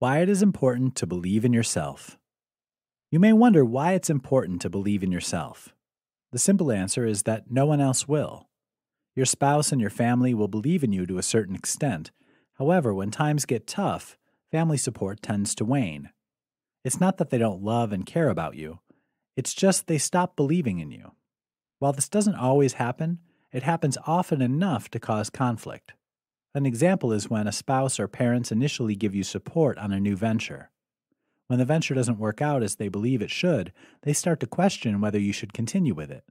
Why it is important to believe in yourself. You may wonder why it's important to believe in yourself. The simple answer is that no one else will. Your spouse and your family will believe in you to a certain extent. However, when times get tough, family support tends to wane. It's not that they don't love and care about you, it's just they stop believing in you. While this doesn't always happen, it happens often enough to cause conflict. An example is when a spouse or parents initially give you support on a new venture. When the venture doesn't work out as they believe it should, they start to question whether you should continue with it.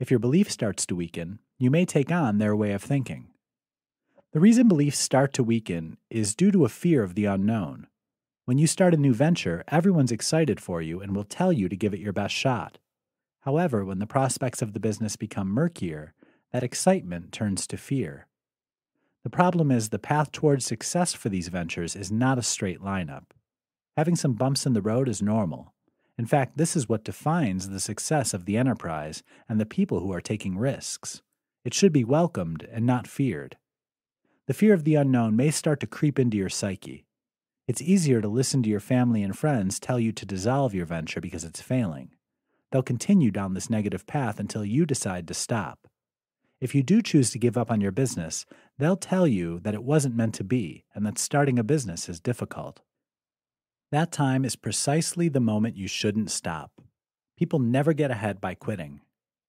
If your belief starts to weaken, you may take on their way of thinking. The reason beliefs start to weaken is due to a fear of the unknown. When you start a new venture, everyone's excited for you and will tell you to give it your best shot. However, when the prospects of the business become murkier, that excitement turns to fear. The problem is the path towards success for these ventures is not a straight lineup. Having some bumps in the road is normal. In fact, this is what defines the success of the enterprise and the people who are taking risks. It should be welcomed and not feared. The fear of the unknown may start to creep into your psyche. It's easier to listen to your family and friends tell you to dissolve your venture because it's failing. They'll continue down this negative path until you decide to stop. If you do choose to give up on your business, they'll tell you that it wasn't meant to be and that starting a business is difficult. That time is precisely the moment you shouldn't stop. People never get ahead by quitting.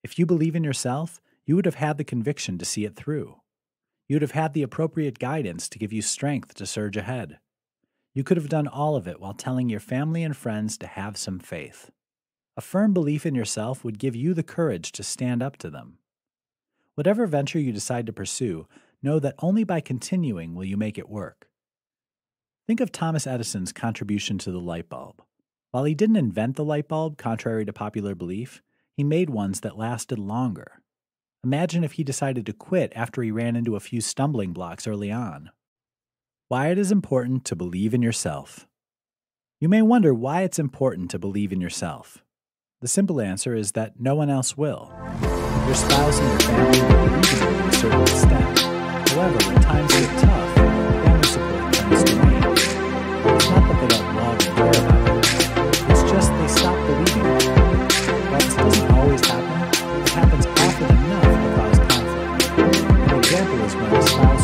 If you believe in yourself, you would have had the conviction to see it through. You would have had the appropriate guidance to give you strength to surge ahead. You could have done all of it while telling your family and friends to have some faith. A firm belief in yourself would give you the courage to stand up to them. Whatever venture you decide to pursue, know that only by continuing will you make it work. Think of Thomas Edison's contribution to the light bulb. While he didn't invent the light bulb, contrary to popular belief, he made ones that lasted longer. Imagine if he decided to quit after he ran into a few stumbling blocks early on. Why it is important to believe in yourself. You may wonder why it's important to believe in yourself. The simple answer is that no one else will your spouse and your family will usually a certain extent. However, when times get tough, family support comes to me. It's not that they don't love and care about you, it's just they stop believing you. While this doesn't always happen, it happens often enough to cause conflict. An example is when a spouse